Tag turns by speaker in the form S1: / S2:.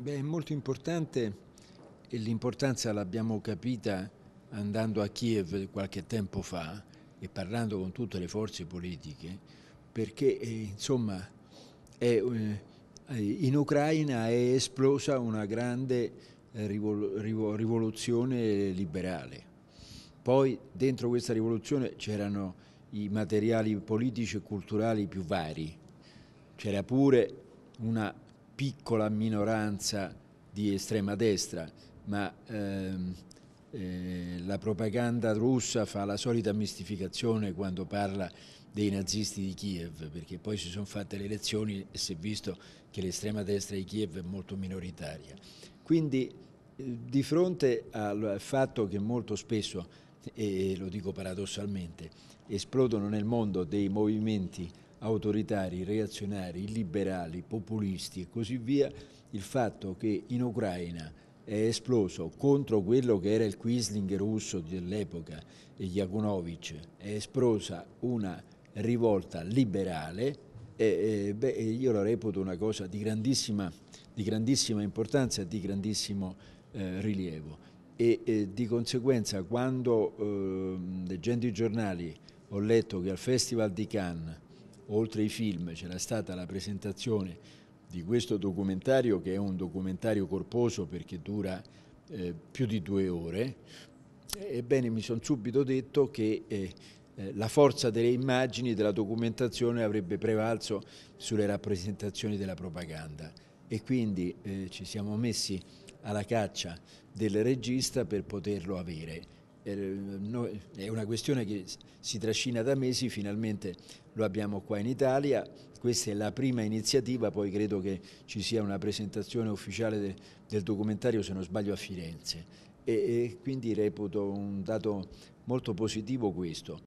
S1: Beh, è molto importante e l'importanza l'abbiamo capita andando a Kiev qualche tempo fa e parlando con tutte le forze politiche, perché eh, insomma è, eh, eh in Ucraina è esplosa una grande rivol rivol rivoluzione liberale. Poi dentro questa rivoluzione c'erano i materiali politici e culturali più vari, c'era pure una piccola minoranza di estrema destra, ma ehm, eh, la propaganda russa fa la solita mistificazione quando parla dei nazisti di Kiev, perché poi si sono fatte le elezioni e si è visto che l'estrema destra di Kiev è molto minoritaria. Quindi eh, di fronte al fatto che molto spesso, e lo dico paradossalmente, esplodono nel mondo dei movimenti autoritari, reazionari, liberali, populisti e così via, il fatto che in Ucraina è esploso contro quello che era il Quisling russo dell'epoca Yakunovich, è esplosa una rivolta liberale, e, e, beh, io la reputo una cosa di grandissima, di grandissima importanza e di grandissimo eh, rilievo. E, e, di conseguenza quando eh, leggendo i giornali ho letto che al Festival di Cannes oltre ai film c'era stata la presentazione di questo documentario che è un documentario corposo perché dura eh, più di due ore, ebbene mi sono subito detto che eh, eh, la forza delle immagini della documentazione avrebbe prevalso sulle rappresentazioni della propaganda e quindi eh, ci siamo messi alla caccia del regista per poterlo avere. Eh, è una questione che si trascina da mesi, finalmente lo abbiamo qua in Italia, questa è la prima iniziativa, poi credo che ci sia una presentazione ufficiale del documentario, se non sbaglio, a Firenze e quindi reputo un dato molto positivo questo.